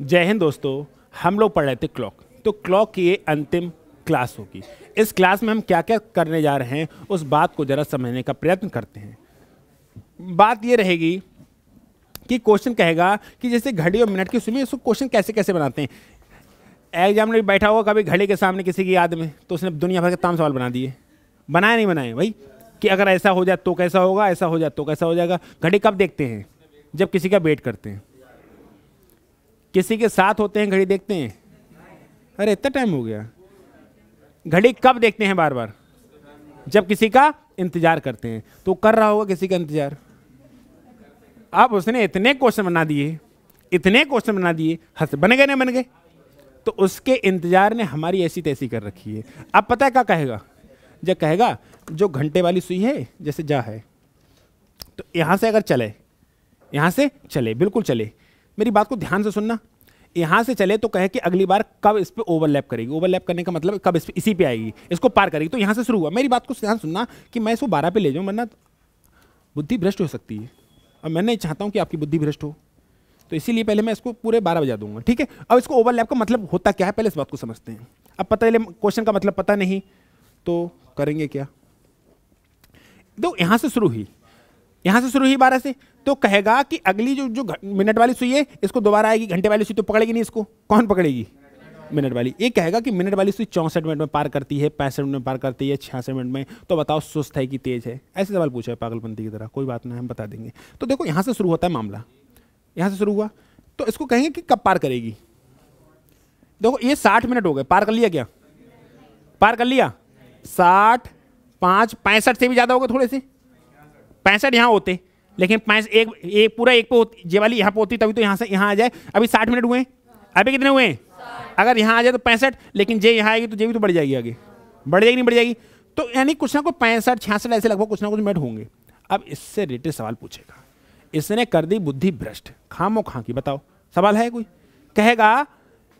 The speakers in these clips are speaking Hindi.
जय हिंद दोस्तों हम लोग पढ़ रहे थे क्लॉक तो क्लॉक की ये अंतिम क्लास होगी इस क्लास में हम क्या क्या करने जा रहे हैं उस बात को ज़रा समझने का प्रयत्न करते हैं बात ये रहेगी कि क्वेश्चन कहेगा कि जैसे घड़ी और मिनट की उसमें उसको क्वेश्चन कैसे कैसे बनाते हैं एग्जाम में बैठा होगा कभी घड़ी के सामने किसी की याद में तो उसने दुनिया भर के तमाम सवाल बना दिए बनाए नहीं बनाए भाई कि अगर ऐसा हो जाए तो कैसा होगा ऐसा हो जाए तो कैसा हो जाएगा घड़ी कब देखते हैं जब किसी का वेट करते हैं किसी के साथ होते हैं घड़ी देखते हैं अरे इतना टाइम हो गया घड़ी कब देखते हैं बार बार जब किसी का इंतजार करते हैं तो कर रहा होगा किसी का इंतजार अब उसने इतने क्वेश्चन बना दिए इतने क्वेश्चन बना दिए हंस बन गए ना बन गए तो उसके इंतजार ने हमारी ऐसी तैसी कर रखी है अब पता है क्या कहेगा जब कहेगा जो घंटे वाली सुई है जैसे जा है तो यहाँ से अगर चले यहाँ से चले बिल्कुल चले मेरी बात को ध्यान से सुनना यहां से चले तो कहे कि अगली बार कब इस पर ओवरलैप करेगी ओवरलैप करने का मतलब कब इस पे, इसी पे आएगी इसको पार करेगी तो यहां से शुरू हुआ मेरी बात को ध्यान सुनना कि मैं इसको बारह पे ले जाऊं वरना बुद्धि भ्रष्ट हो सकती है और मैं नहीं चाहता हूं कि आपकी बुद्धि भ्रष्ट हो तो इसीलिए पहले मैं इसको पूरे बारह बजा दूंगा ठीक है अब इसको ओवरलैप का मतलब होता क्या है पहले इस बात को समझते हैं अब पता क्वेश्चन का मतलब पता नहीं तो करेंगे क्या तो यहां से शुरू हुई यहां से शुरू हुई बारह से तो कहेगा कि अगली जो जो मिनट वाली सुई है इसको दोबारा आएगी घंटे वाली सुई तो पकड़ेगी नहीं इसको कौन पकड़ेगी मिनट वाली ये कहेगा कि मिनट वाली सुई चौंसठ मिनट में पार करती है पैंसठ मिनट में पार करती है छियासठ मिनट में तो बताओ सुस्त है कि तेज है ऐसे सवाल पूछा है पागलपंती की तरह कोई बात नहीं हम बता देंगे तो देखो यहाँ से शुरू होता है मामला यहाँ से शुरू हुआ तो इसको कहेंगे कि कब पार करेगी देखो ये साठ मिनट हो गए पार कर लिया क्या पार कर लिया साठ पाँच पैंसठ से भी ज़्यादा हो गए थोड़े से पैंसठ यहाँ होते लेकिन पाँच एक एक पूरा एक पे ये वाली यहाँ पे होती तभी तो यहाँ से यहाँ आ जाए अभी साठ मिनट हुए अभी कितने हुए अगर यहाँ आ जाए तो पैंसठ लेकिन जे यहाँ आएगी तो जे भी तो बढ़ जाएगी आगे बढ़ जाएगी नहीं बढ़ जाएगी तो यानी कुछ ना कुछ पैंसठ छियासठ ऐसे लगभग कुछ ना कुछ मिनट होंगे अब इससे रिलेटेड सवाल पूछेगा इसने कर दी बुद्धि भ्रष्ट खामो खां की बताओ सवाल है कोई कहेगा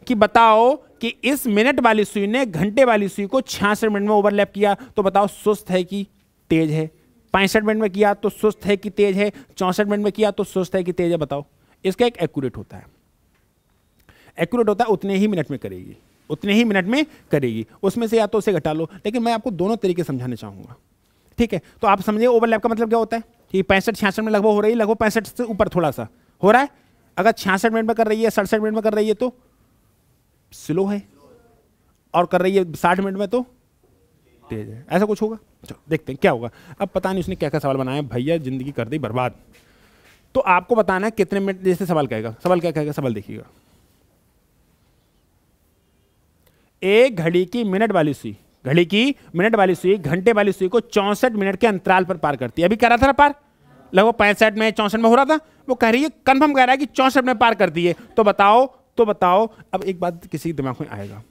कि बताओ कि इस मिनट वाली सुई ने घंटे वाली सुई को छियासठ मिनट में ओवरलैप किया तो बताओ सुस्त है कि तेज है पैंसठ मिनट में किया तो सुस्त है कि तेज है चौंसठ मिनट में किया तो सुस्त है कि तेज है बताओ इसका एक एक्यूरेट होता है एक्यूरेट होता है उतने ही मिनट में करेगी उतने ही मिनट में करेगी उसमें से या तो उसे घटा लो लेकिन मैं आपको दोनों तरीके समझाना चाहूंगा ठीक है तो आप समझिए ओवरलैप का मतलब क्या होता है कि पैंसठ छियासठ में लगभग हो रही है लगभग पैंसठ से ऊपर थोड़ा सा हो रहा है अगर छियासठ मिनट में कर रही है सड़सठ मिनट में कर रही है तो स्लो है और कर रही है साठ मिनट में तो तेज है ऐसा कुछ होगा देखते हैं क्या होगा अब पता नहीं उसने क्या क्या सवाल बनाया भैया जिंदगी कर दी बर्बाद तो आपको बताना है कितने मिनट जैसे सवाल कहेगा सवाल क्या कहेगा सवाल देखिएगा एक घड़ी की मिनट वाली सुई घड़ी की मिनट वाली सुई घंटे वाली सुई को चौंसठ मिनट के अंतराल पर पार करती है अभी कह रहा था ना पार लगभग पैंसठ में चौंसठ में हो रहा था वो कह रही है कन्फर्म कह रहा है कि चौंसठ में पार करती है तो बताओ तो बताओ अब एक बात किसी दिमाग में आएगा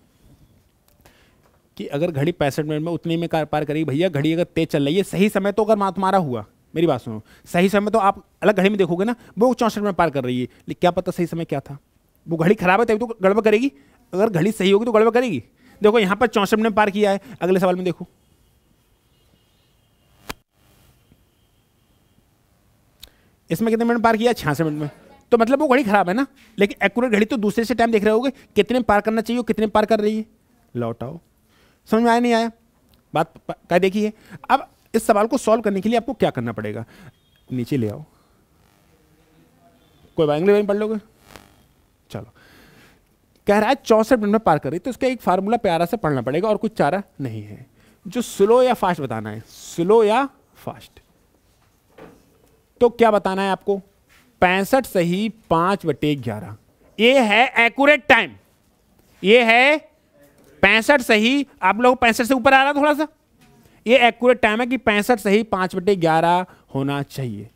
कि अगर घड़ी पैंसठ मिनट में उतनी में कार पार करी भैया घड़ी अगर तेज चल रही है सही समय तो अगर मारा हुआ मेरी बात सुनो सही समय तो आप अलग घड़ी में देखोगे ना वो चौंसठ मिनट पार कर रही है लेकिन क्या पता सही समय क्या था वो घड़ी खराब है तभी तो गड़बड़ करेगी अगर घड़ी सही होगी तो गड़बड़ करेगी देखो यहाँ पर चौंसठ मिनट पार किया है अगले सवाल में देखो इसमें कितने मिनट पार किया छियासठ मिनट में तो मतलब वो घड़ी खराब है ना लेकिन एक्यूरेट घड़ी तो दूसरे से टाइम देख रहे होगे कितने पार करना चाहिए कितने पार कर रही है लौटाओ समझ में आया नहीं आया बात का देखिए अब इस सवाल को सॉल्व करने के लिए आपको क्या करना पड़ेगा नीचे ले आओ कोई बात इंग्लिश पढ़ लोगे चलो कह रहा है चौंसठ मिनट में पार कर रही तो उसका एक फार्मूला प्यारा से पढ़ना पड़ेगा और कुछ चारा नहीं है जो स्लो या फास्ट बताना है स्लो या फास्ट तो क्या बताना है आपको पैंसठ सही पांच बटे ग्यारह ये है एक्यूरेट टाइम ये है पैंसठ सही आप लोग पैंसठ से ऊपर आ रहा थोड़ा सा ये एक्यूरेट टाइम है कि पैंसठ सही पांच बटे ग्यारह होना चाहिए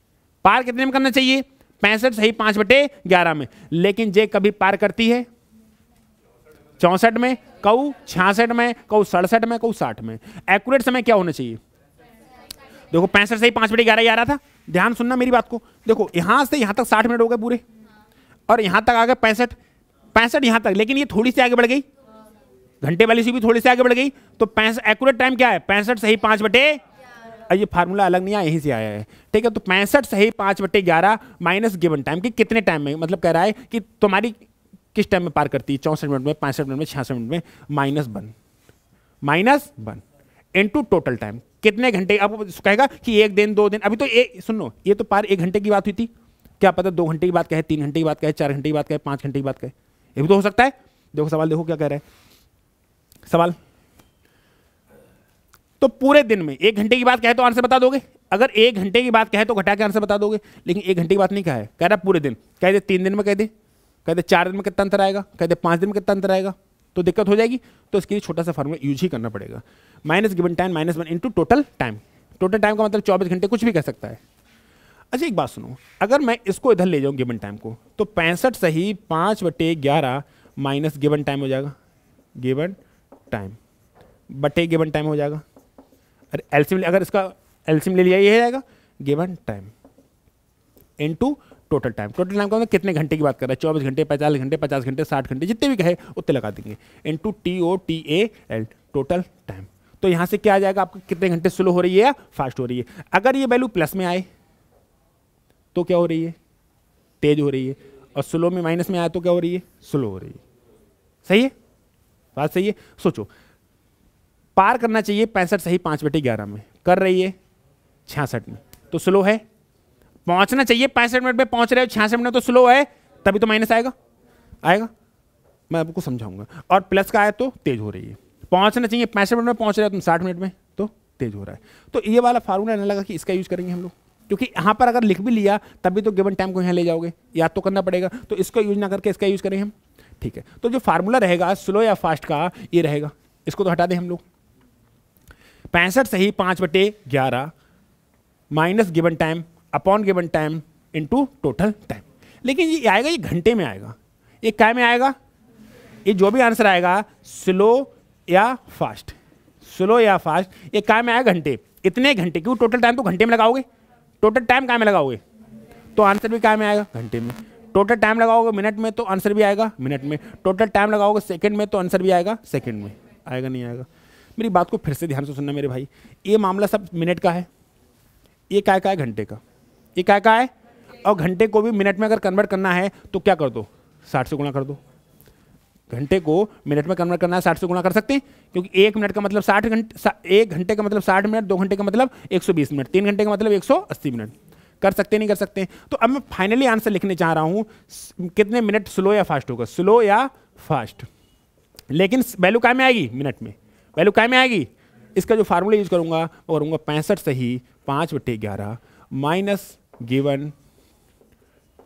पार कितने में करना चाहिए पैंसठ सही पांच बटे ग्यारह में लेकिन जे कभी पार करती है चौसठ में कऊ छियासठ में कऊ सड़सठ में कऊ साठ में एक्यूरेट समय क्या होना चाहिए देखो पैंसठ सही पांच बटे ग्यारह आ रहा था ध्यान सुनना मेरी बात को देखो यहां से यहां तक साठ मिनट हो गए पूरे और यहां तक आ गए पैंसठ पैंसठ यहां तक लेकिन ये थोड़ी सी आगे बढ़ गई घंटे वाली सी भी थोड़ी सी आगे बढ़ गई तो पैंसठ एक्यूरेट टाइम क्या है पैंसठ सही पाँच बटे ये फार्मूला अलग नहीं आया यहीं से आया है ठीक है तो पैंसठ सही पाँच बटे ग्यारह माइनस गिवन टाइम कि कितने टाइम में मतलब कह रहा है कि तुम्हारी किस टाइम में पार करती है चौंसठ मिनट में पैंसठ मिनट में छियासठ मिनट में minus one minus one into total time कितने घंटे अब कहेगा कि एक दिन दो दिन अभी तो ये सुनो ये तो पार एक घंटे की बात हुई थी क्या पता दो घंटे की बात कहे तीन घंटे की बात कहे चार घंटे की बात कहे पाँच घंटे की बात कहे ये भी तो हो सकता है देखो सवाल देखो क्या कह रहा है सवाल तो पूरे दिन में एक घंटे की बात कहे तो आंसर बता दोगे अगर एक घंटे की बात कहे तो घटा के आंसर बता दोगे लेकिन एक घंटे की बात नहीं कहा है कह रहा पूरे दिन कह दे तीन दिन में कह दे कह दे चार दिन में कितना अंतर आएगा कह दे पांच दिन में कितना अंतर आएगा तो दिक्कत हो जाएगी तो इसके लिए छोटा सा फॉर्मूला यूज ही करना पड़ेगा minus given time minus one into total time total time का मतलब चौबीस घंटे कुछ भी कह सकता है अच्छा एक बात सुनो अगर मैं इसको इधर ले जाऊँ गिवन टाइम को तो पैंसठ सही पाँच बटे ग्यारह माइनस गिवन टाइम हो जाएगा गिवन टाइम बटे गिवन टाइम हो जाएगा अरे एल्सिम अगर इसका एल्सिम ले लिया ये जाएगा given time into total time total time का मतलब कितने घंटे की बात कर रहा है चौबीस घंटे पैंतालीस घंटे पचास घंटे साठ घंटे जितने भी कहे उतने लगा देंगे into T O T A L total time तो यहाँ से क्या आ जाएगा आपको कितने घंटे स्लो हो रही है या फास्ट हो रही है अगर ये वैल्यू प्लस में आए तो क्या हो रही है तेज हो रही है और स्लो में माइनस में आए तो क्या हो रही है स्लो हो रही है सही है बात सही है सोचो पार करना चाहिए पैंसठ सही पाँच बटे ग्यारह में कर रही है छियासठ में तो स्लो है पहुंचना चाहिए पैंसठ मिनट में पहुंच रहे हो छियासठ मिनट तो स्लो है तभी तो माइनस आएगा आएगा मैं आपको समझाऊंगा और प्लस का आया तो तेज हो रही है पहुंचना चाहिए पैंसठ मिनट में पहुंच रहे हो तुम साठ मिनट में तो तेज हो रहा है तो ये वाला फार्मूला नहीं लगा कि इसका यूज करेंगे हम लोग क्योंकि यहाँ पर अगर लिख भी लिया तभी तो गिवन टाइम को यहाँ ले जाओगे याद तो करना पड़ेगा तो इसका यूज ना करके इसका यूज करें हम ठीक है तो जो फार्मूला रहेगा स्लो या फास्ट का ये रहेगा इसको तो हटा दें हम लोग पैंसठ से ही बटे ग्यारह minus given time upon given time into total time लेकिन ये आएगा ये घंटे में आएगा ये क्या में आएगा ये जो भी आंसर आएगा स्लो या फास्ट स्लो या फास्ट ये क्या में आया घंटे इतने घंटे क्यों टोटल टाइम तो घंटे में लगाओगे टोटल टाइम क्या में लगाओगे तो आंसर भी क्या में आएगा घंटे में टोटल टाइम लगाओगे मिनट में तो आंसर भी आएगा मिनट में टोटल टाइम लगाओगे सेकंड में तो आंसर भी आएगा सेकंड में आएगा नहीं आएगा मेरी बात को फिर से ध्यान से सुनना मेरे भाई ये मामला सब मिनट का है ये क्या का है घंटे का ये क्या का है और घंटे को भी मिनट में अगर कन्वर्ट करना है तो क्या कर दो साठ से गुणा कर दो घंटे को मिनट में कन्वर्ट करना है साठ से गुणा कर सकते हैं क्योंकि एक मिनट का मतलब साठ घंटे एक घंटे का मतलब साठ मिनट दो घंटे का मतलब एक सौ बीस मिनट तीन घंटे का मतलब एक सौ अस्सी मिनट कर सकते नहीं कर सकते तो अब मैं फाइनली आंसर लिखने चाह रहा हूं कितने मिनट स्लो या फास्ट होगा स्लो या फास्ट लेकिन वैल्यू क्या में आएगी मिनट में वैल्यू क्या में आएगी इसका जो फार्मूला यूज करूंगा वो करूंगा पैंसठ से ही बटे ग्यारह माइनस गिवन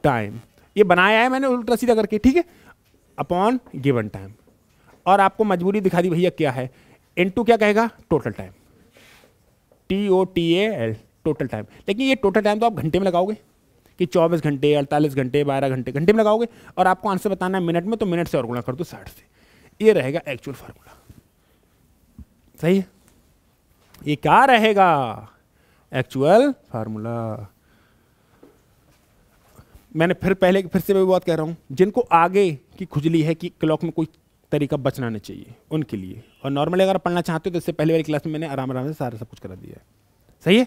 टाइम ये बनाया है मैंने उल्टा सीधा करके ठीक है अपॉन गिवन टाइम और आपको मजबूरी दिखा दी भैया क्या है इनटू क्या कहेगा total time T O T L total time लेकिन ये टोटल टाइम तो आप घंटे में लगाओगे कि 24 घंटे 48 घंटे 12 घंटे घंटे में लगाओगे और आपको आंसर बताना है मिनट में तो मिनट से और गुणा कर दो साठ से ये रहेगा एक्चुअल फार्मूला सही है ये क्या रहेगा एक्चुअल फार्मूला मैंने फिर पहले फिर से भी बात कह रहा हूँ जिनको आगे की खुजली है कि क्लॉक में कोई तरीका बचना नहीं चाहिए उनके लिए और नॉर्मली अगर पढ़ना चाहते हो तो इससे पहले वाली क्लास में मैंने आराम आराम से सारा सब कुछ करा दिया है सही है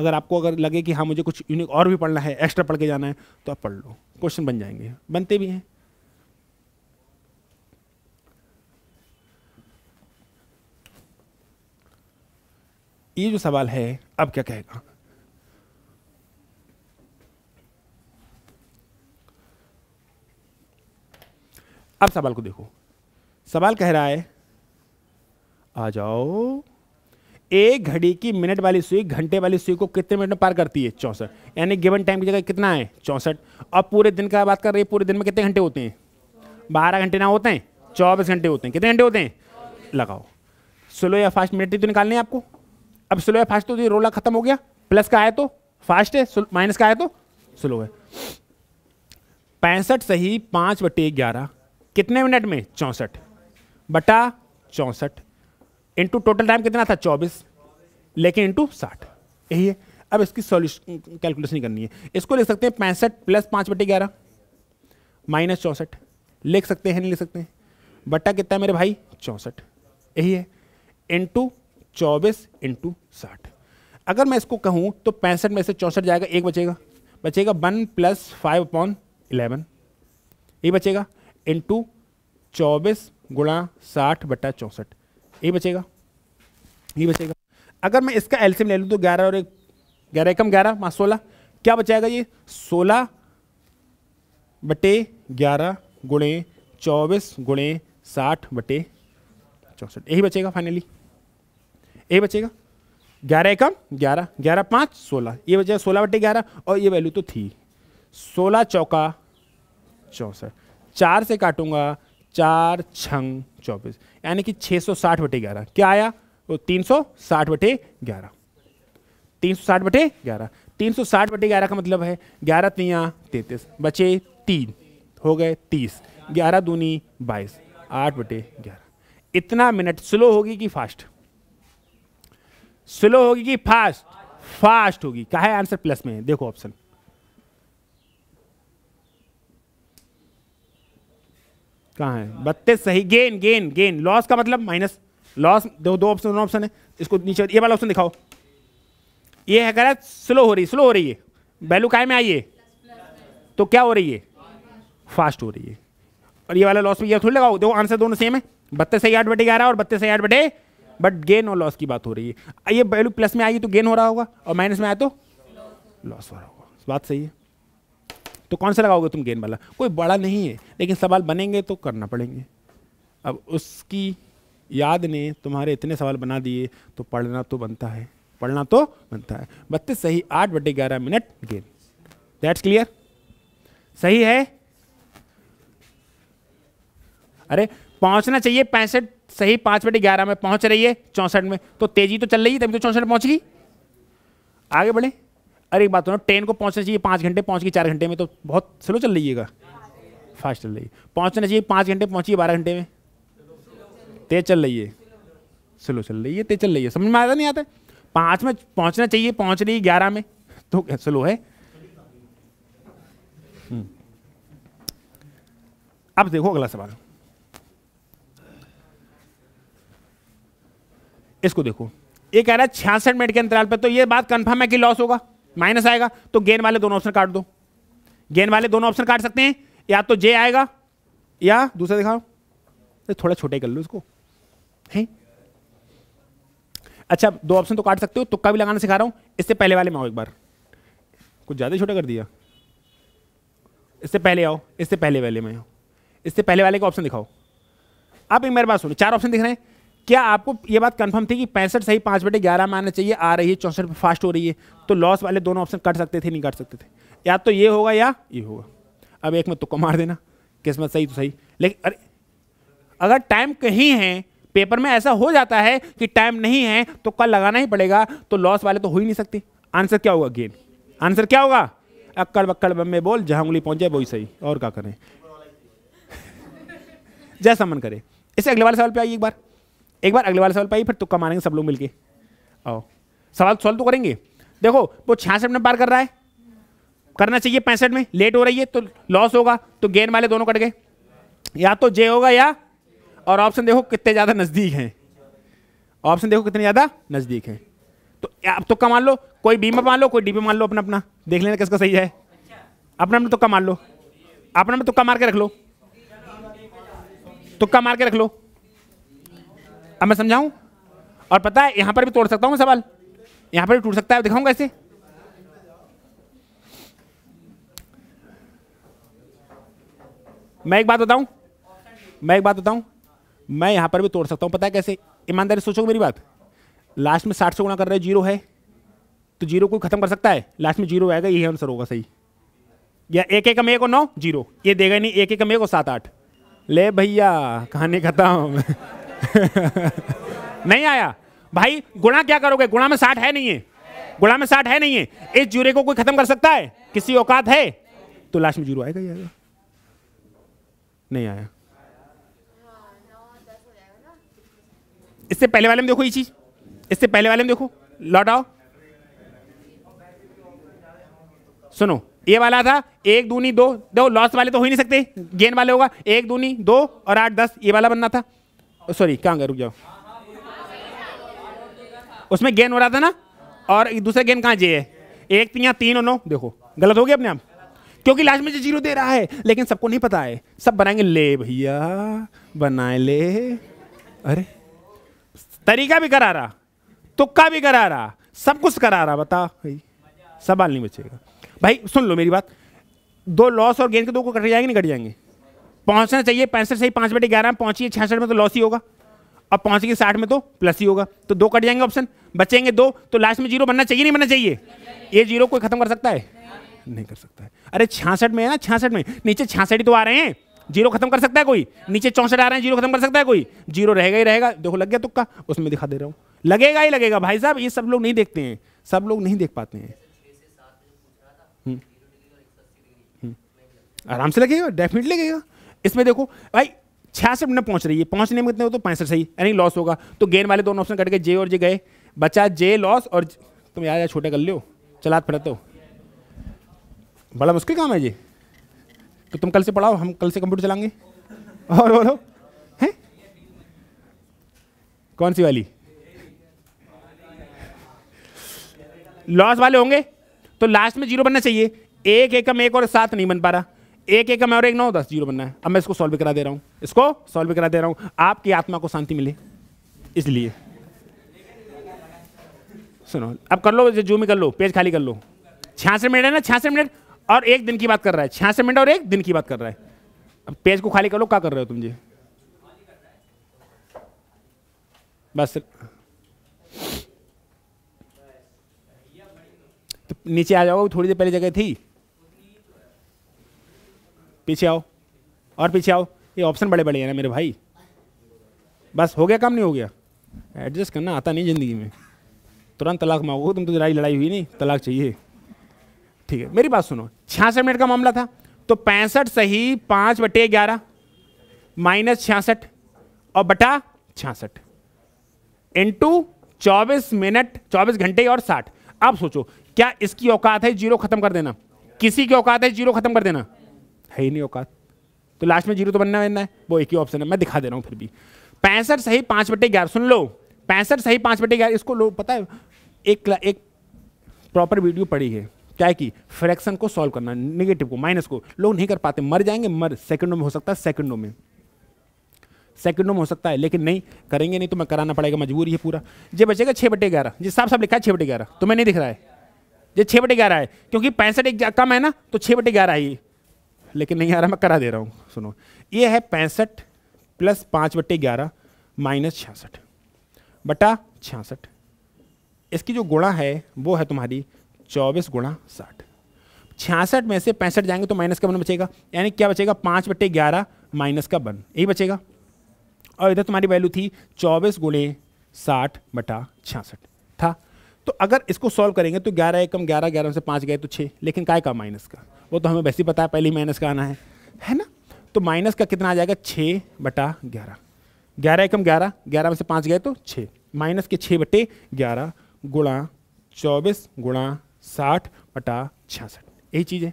अगर आपको अगर लगे कि हाँ मुझे कुछ यूनिक और भी पढ़ना है एक्स्ट्रा पढ़ के जाना है तो आप पढ़ लो क्वेश्चन बन जाएंगे बनते भी हैं ये जो सवाल है अब क्या कहेगा अब सवाल को देखो सवाल कह रहा है आ जाओ एक घड़ी की मिनट वाली सुई घंटे वाली सुई को कितने मिनट में पार करती है चौंसठ यानी गिवन टाइम की जगह कितना है चौंसठ अब पूरे दिन का बात कर रही है पूरे दिन में कितने घंटे होते हैं बारह घंटे ना होते हैं चौबीस घंटे होते हैं कितने घंटे होते हैं लगाओ स्लो या फास्ट मिलिट्री तो निकालने हैं आपको अब स्लो या फास्ट तो रोला खत्म हो गया प्लस का आया तो फास्ट है माइनस का आया तो स्लो है पैंसठ सही पाँच बटे ग्यारह कितने मिनट में चौंसठ बटा चौंसठ इंटू टोटल टाइम कितना था चौबीस लेकिन इंटू साठ यही है अब इसकी सॉल्यूशन कैलकुलेशन करनी है इसको लिख सकते हैं पैंसठ प्लस पाँच बटे ग्यारह माइनस चौंसठ लिख सकते हैं नहीं लिख सकते हैं बट्टा कितना है मेरे भाई चौंसठ यही है इंटू चौबीस इंटू साठ अगर मैं इसको कहूँ तो पैंसठ में से चौंसठ जाएगा एक बचेगा बचेगा one plus five upon eleven यही बचेगा इंटू चौबीस गुणा साठ बटा चौंसठ ये बचेगा ये बचेगा अगर मैं इसका एल्सियम ले लूँ तो ग्यारह और एक ग्यारह एकम ग्यारह माँ सोलह क्या बचाएगा ये सोलह बटे ग्यारह गुणे चौबीस गुणे साठ बटे चौंसठ यही बचेगा फाइनली यही बचेगा ग्यारह एकम ग्यारह ग्यारह पाँच सोलह ये बचेगा सोलह बटे ग्यारह और ये वैल्यू तो थी सोलह चौका चौंसठ चार से काटूंगा चार छंग चौबीस यानी कि 660 सौ साठ बटे ग्यारह क्या आया वो तीन सौ साठ बटे ग्यारह तीन सौ साठ बटे ग्यारह तीन सौ साठ बटे ग्यारह का मतलब है ग्यारह तिया तैतीस बचे तीन हो गए तीस ग्यारह दूनी बाईस आठ बटे ग्यारह इतना मिनट स्लो होगी कि फास्ट स्लो होगी कि फास्ट फास्ट होगी क्या है आंसर प्लस में देखो ऑप्शन कहाँ है बत्तीस सही गेन गेन गेन लॉस का मतलब माइनस लॉस दो दो ऑप्शन दोनों ऑप्शन है इसको नीचे ये वाला ऑप्शन दिखाओ ये है कह रहा है स्लो हो रही स्लो हो रही है वैल्यू काय में आई है तो क्या हो रही है फास्ट हो रही है और ये वाला लॉस में यह थोड़ी लगाओ दो आंसर दोनों सेम है बत्तीस सही आठ बटे ग्यारह और बत्तीस से आठ बटे बट गेन और लॉस की बात हो रही है ये वैल्यू प्लस में आएगी तो गेन हो रहा होगा और माइनस में आए तो लॉस हो रहा होगा बात सही है तो कौन सा लगाओगे तुम गेंद वाला कोई बड़ा नहीं है लेकिन सवाल बनेंगे तो करना पड़ेंगे अब उसकी याद ने तुम्हारे इतने सवाल बना दिए तो पढ़ना तो बनता है पढ़ना तो बनता है बत्तीस सही आठ बटे ग्यारह मिनट गेंद दैट्स क्लियर सही है अरे पहुंचना चाहिए पैंसठ सही पाँच बटे ग्यारह में पहुंच रही है चौंसठ में तो तेजी तो चल रही है तभी तो चौंसठ पहुंच गई आगे बढ़े अरे एक बात तो ना ट्रेन को पहुंचना चाहिए पाँच घंटे पहुँच के चार घंटे में तो बहुत स्लो चल रही फास्ट चल रही है पहुँचना चाहिए पाँच घंटे पहुँचिए बारह घंटे में तेज चल रही है स्लो चल रही है तेज चल रही है समझ में आता तो नहीं आता पाँच में पहुँचना चाहिए पहुँच रही ग्यारह में तो स्लो है हम्म। अब देखो अगला सवाल इसको देखो ये कह रहा है छियासठ मिनट के अंतराल पर तो ये बात कंफर्म है कि लॉस होगा माइनस आएगा तो गेन वाले दोनों ऑप्शन काट दो गेन वाले दोनों ऑप्शन काट सकते हैं या तो जे आएगा या दूसरा दिखाओ तो थोड़ा छोटे कर लो इसको है अच्छा दो ऑप्शन तो काट सकते हो तुक्का भी लगाना सिखा रहा हूं इससे पहले वाले में आओ एक बार कुछ ज़्यादा छोटा कर दिया इससे पहले आओ इससे पहले वाले में आओ इससे पहले वाले का ऑप्शन दिखाओ आप एक मेरे पास सुनो चार ऑप्शन दिख रहे हैं क्या आपको ये बात कंफर्म थी कि पैंसठ सही पाँच बटे ग्यारह मानना चाहिए आ रही है चौंसठ फास्ट हो रही है तो लॉस वाले दोनों ऑप्शन कट सकते थे नहीं कट सकते थे या तो ये होगा या ये होगा अब एक में तुक्का मार देना किस्मत सही तो सही लेकिन अरे अगर टाइम कहीं है पेपर में ऐसा हो जाता है कि टाइम नहीं है तो कल लगाना ही पड़ेगा तो लॉस वाले तो हो ही नहीं सकते आंसर क्या होगा गेन आंसर क्या होगा अक्कड़ बक्कड़ बम्बे बोल जहाँ उंगली पहुँचे वही सही और क्या करें जैसा मन करे इसे अगले वाले सवाल पे आइए एक बार एक बार अगले वाले सवाल पाई फिर तुक्का मारेंगे सब लोग मिलके आओ सवाल सॉल्व तो करेंगे देखो वो छियासठ में पार कर रहा है करना चाहिए पैंसठ में लेट हो रही है तो लॉस होगा तो गेन वाले दोनों कट गए या तो जे होगा या और ऑप्शन देखो कितने ज़्यादा नज़दीक हैं ऑप्शन देखो कितने ज़्यादा नज़दीक हैं तो आप तुक्का मान लो कोई बीमा मान लो कोई डीपी मान लो अपना अपना देख लेना किसका सही है अपना अपना तुक्का मान लो अपना में तुक्का मार के रख लो तुक्का मार के रख लो अब मैं समझाऊं और पता है यहां पर भी तोड़ सकता हूं मैं सवाल यहां पर भी टूट सकता है दिखाऊंगा ऐसे मैं एक बात बताऊं मैं एक बात बताऊं मैं यहां पर भी तोड़ सकता हूं पता है कैसे ईमानदारी सोचोगे मेरी बात लास्ट में साठ से गुणा कर रहे जीरो है तो जीरो को खत्म कर सकता है लास्ट में जीरो आएगा यही आंसर होगा सही या एक कम एक को नौ जीरो ये देगा नहीं एक कम एक को सात आठ ले भैया कहानी खत्म नहीं आया भाई गुणा क्या करोगे गुणा में साठ है नहीं है गुणा में साठ है नहीं है इस जूरे को कोई खत्म कर सकता है किसी औकात है तो लास्ट में जीरो आएगा ही आएगा नहीं आया इससे पहले वाले में देखो ये चीज इससे पहले वाले में देखो लौट आओ सुनो ये वाला था एक दूनी दो दो लॉस वाले तो हो ही नहीं सकते गेन वाले होगा एक दूनी दो और आठ दस ये वाला बनना था सॉरी कहाँ गए रुक जाओ उसमें गेंद हो रहा था ना और दूसरा गेंद कहाँ जे है एक तीन या तीन और नौ देखो गलत हो गया अपने आप क्योंकि लास्ट में जो जीरो दे रहा है लेकिन सबको नहीं पता है सब बनाएंगे ले भैया बनाए ले अरे तरीका भी करा रहा तुक्का भी करा रहा सब कुछ करा रहा बता भाई सवाल नहीं बचेगा भाई सुन लो मेरी बात दो लॉस और गेंद के दो को कट जाएंगे नहीं कट जाएंगे पहुंचना चाहिए पैंसठ से ही पांच बटे ग्यारह में पहुंचिए छियासठ में तो लॉस ही होगा और पहुंचे साठ में तो प्लस ही होगा तो दो कट जाएंगे ऑप्शन बचेंगे दो तो लास्ट में जीरो बनना चाहिए नहीं बनना चाहिए ये जीरो कोई खत्म कर सकता है नहीं कर सकता है अरे छियासठ में है ना छियासठ में नीचे छियासठ तो आ रहे हैं जीरो खत्म कर सकता है कोई नीचे चौंसठ आ रहे हैं जीरो खत्म कर सकता है कोई जीरो रहेगा ही रहेगा देखो लग गया तुक्का उसमें दिखा दे रहा हूँ लगेगा ही लगेगा भाई साहब ये सब लोग नहीं देखते हैं सब लोग नहीं देख पाते हैं हम्म। हम्म। आराम से लगेगा डेफिनेटली लगेगा इसमें देखो भाई छियासठ मिनट पहुंच रही है पहुंचने में कितने हो तो पैंसठ सही यानी लॉस होगा तो गेन वाले दोनों ऑप्शन कट गए जे और जे गए बचा जे लॉस और तुम यार यार छोटे कर लो चलात फिर हो बड़ा मुश्किल काम है जी तो तुम कल से पढ़ाओ हम कल से कंप्यूटर चलाएंगे और बोलो हैं कौन सी वाली लॉस वाले होंगे तो लास्ट में जीरो बनना चाहिए एक एकम एक और सात नहीं बन पा रहा एक एक का मैं और एक नौ दस जीरो बनना है अब मैं इसको सॉल्व करा दे रहा हूँ इसको सॉल्व करा दे रहा हूँ आपकी आत्मा को शांति मिले इसलिए सुनो अब कर लो जूम कर लो पेज खाली कर लो छियासठ मिनट है ना छियासठ मिनट और एक दिन की बात कर रहा है छियासठ मिनट और एक दिन की बात कर रहा है अब पेज को खाली कर लो क्या कर रहे हो तुम जी बस तो नीचे आ जाओ थोड़ी देर पहले जगह थी पीछे आओ और पीछे आओ ये ऑप्शन बड़े बड़े हैं ना मेरे भाई बस हो गया काम नहीं हो गया एडजस्ट करना आता नहीं ज़िंदगी में तुरंत तलाक मांगो तुम तो लड़ाई लड़ाई हुई नहीं तलाक चाहिए ठीक है मेरी बात सुनो छियासठ मिनट का मामला था तो पैंसठ सही पाँच बटे ग्यारह माइनस छियासठ और बटा छियासठ इंटू चौबीस मिनट चौबीस घंटे और साठ आप सोचो क्या इसकी औकात है जीरो खत्म कर देना किसी की औकात है जीरो खत्म कर देना है ही नहीं औकात तो लास्ट में जीरो तो बनना बनना है वो एक ही ऑप्शन है मैं दिखा दे रहा हूँ फिर भी पैंसठ सही पाँच बटे ग्यारह सुन लो पैंसठ सही पाँच बटे ग्यारह इसको लोग पता है एक एक प्रॉपर वीडियो पड़ी है क्या है कि फ्रैक्शन को सॉल्व करना नेगेटिव को माइनस को लोग नहीं कर पाते मर जाएंगे मर सेकंडों में हो सकता है सेकंडों में सेकंडों में हो सकता है लेकिन नहीं करेंगे नहीं तो मैं कराना पड़ेगा मजबूरी है पूरा जे बचेगा छः बटे ग्यारह जी साफ साफ लिखा है छः बटे ग्यारह तुम्हें नहीं दिख रहा है ये छः बटे ग्यारह है क्योंकि पैंसठ एक कम है ना तो छः बटे ग्यारह है लेकिन नहीं आ रहा मैं करा दे रहा हूँ सुनो ये है पैंसठ प्लस पाँच बट्टे ग्यारह माइनस छियासठ बटा छियासठ इसकी जो गुणा है वो है तुम्हारी चौबीस गुणा साठ छियासठ में से पैंसठ जाएंगे तो माइनस का वन बचेगा यानी क्या बचेगा पाँच बट्टे ग्यारह माइनस का वन यही बचेगा और इधर तुम्हारी वैल्यू थी चौबीस गुणे साठ बटा छियासठ था तो अगर इसको सॉल्व करेंगे तो ग्यारह एकम ग्यारह ग्यारह से पाँच गए तो छः लेकिन काय का माइनस का वो तो हमें वैसे ही पता है पहले माइनस का आना है है ना तो माइनस का कितना आ जाएगा छः बटा ग्यारह ग्यारह एकम ग्यारह ग्यारह में से पाँच गए तो छः माइनस के छः बटे ग्यारह गुणा चौबीस गुणा साठ बटा छियासठ यही चीज़ है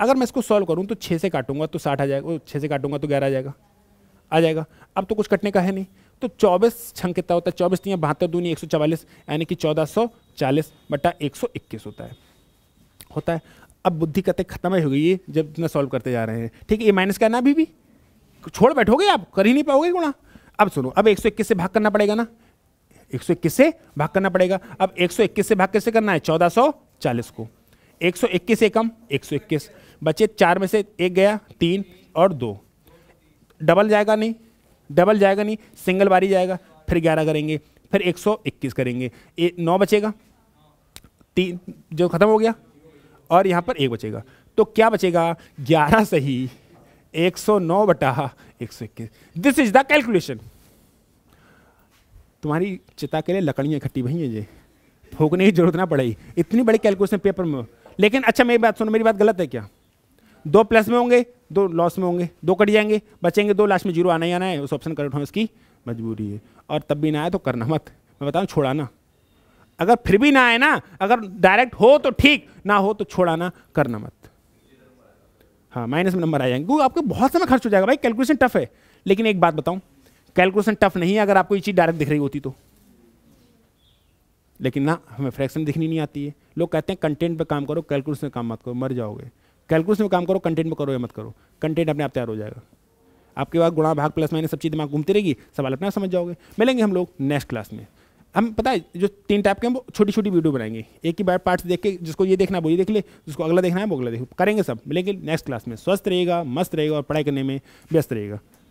अगर मैं इसको सॉल्व करूँ तो छः से काटूंगा तो साठ आ जाएगा छः से काटूंगा तो ग्यारह आ जाएगा आ जाएगा अब तो कुछ कटने का है नहीं तो चौबीस छंग कितना होता है चौबीस तीन बहत्तर दूनी एक यानी कि चौदह सौ चालीस बटा एक सौ इक्कीस होता है होता है अब बुद्धि कते खत्म ही हो गई है जब इतना सॉल्व करते जा रहे हैं ठीक है ए माइनस का ना अभी भी छोड़ बैठोगे आप कर ही नहीं पाओगे गुणा अब सुनो अब एक से भाग करना पड़ेगा ना एक से भाग करना पड़ेगा अब एक से भाग कैसे करना है चौदह चालीस को एक सौ इक्कीस एकम एक सौ इक्कीस बचे चार में से एक गया तीन और दो डबल जाएगा नहीं डबल जाएगा नहीं सिंगल बारी जाएगा फिर ग्यारह करेंगे फिर एक सौ इक्कीस करेंगे ए, नौ बचेगा तीन जो खत्म हो गया और यहाँ पर एक बचेगा तो क्या बचेगा ग्यारह सही एक सौ नौ बटा एक सौ इक्कीस दिस इज द कैलकुलेशन तुम्हारी चिता के लिए लकड़ियाँ इकट्ठी भई हैं जे फूकने की जरूरत ना पड़ेगी इतनी बड़ी कैलकुलेशन पेपर में लेकिन अच्छा मेरी बात सुनो मेरी बात गलत है क्या दो प्लस में होंगे दो लॉस में होंगे दो कट जाएंगे बचेंगे दो लास्ट में जीरो आना ही आना है उस ऑप्शन कर उठाऊँ इसकी मजबूरी है और तब भी ना आए तो करना मत मैं बताऊँ छोड़ाना अगर फिर भी ना आए ना अगर डायरेक्ट हो तो ठीक ना हो तो छोड़ाना करना मत हाँ माइनस में नंबर आ जाएंगे क्योंकि आपको बहुत समय खर्च हो जाएगा भाई कैलकुलेशन टफ है लेकिन एक बात बताऊं कैलकुलेशन टफ नहीं है अगर आपको ये चीज़ डायरेक्ट दिख रही होती तो लेकिन ना हमें फ्रैक्शन दिखनी नहीं आती है लोग कहते हैं कंटेंट पे काम करो कैलकुलेशन में काम मत करो मर जाओगे कैलकुलेशन में काम करो कंटेंट में करो या मत करो कंटेंट अपने आप तैयार हो जाएगा आपके पास गुणा भाग प्लस माइनस सब चीज़ दिमाग घूमती रहेगी सवाल अपने आप समझ जाओगे मिलेंगे हम लोग नेक्स्ट क्लास में हम पता है जो तीन टाइप के हम छोटी छोटी वीडियो बनाएंगे एक ही बार पार्ट्स देख के जिसको ये देखना है वो ये देख ले जिसको अगला देखना है वो अगला देख करेंगे सब लेकिन नेक्स्ट क्लास में स्वस्थ रहेगा मस्त रहेगा और पढ़ाई करने में व्यस्त रहेगा